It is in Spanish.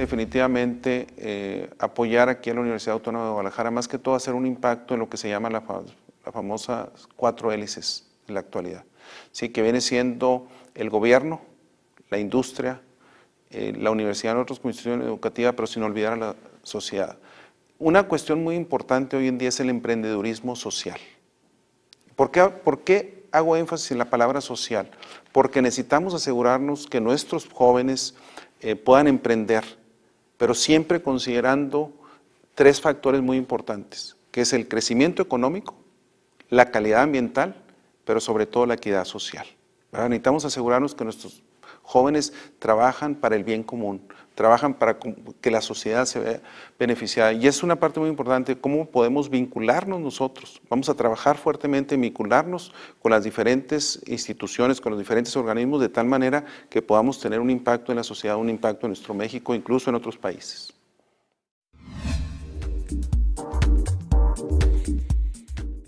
definitivamente eh, apoyar aquí a la Universidad Autónoma de Guadalajara, más que todo hacer un impacto en lo que se llama la, famosa cuatro hélices en la actualidad, ¿sí? que viene siendo el gobierno, la industria, eh, la universidad, y otras institución educativa, pero sin olvidar a la sociedad. Una cuestión muy importante hoy en día es el emprendedurismo social. ¿Por qué, hago énfasis en la palabra social? Porque necesitamos asegurarnos que nuestros jóvenes eh, puedan emprender, pero siempre considerando tres factores muy importantes, que es el crecimiento económico, la calidad ambiental, pero sobre todo la equidad social. Necesitamos asegurarnos que nuestros jóvenes trabajan para el bien común, trabajan para que la sociedad se vea beneficiada. Y es una parte muy importante, cómo podemos vincularnos nosotros. Vamos a trabajar fuertemente en vincularnos con las diferentes instituciones, con los diferentes organismos, de tal manera que podamos tener un impacto en la sociedad, un impacto en nuestro México, incluso en otros países.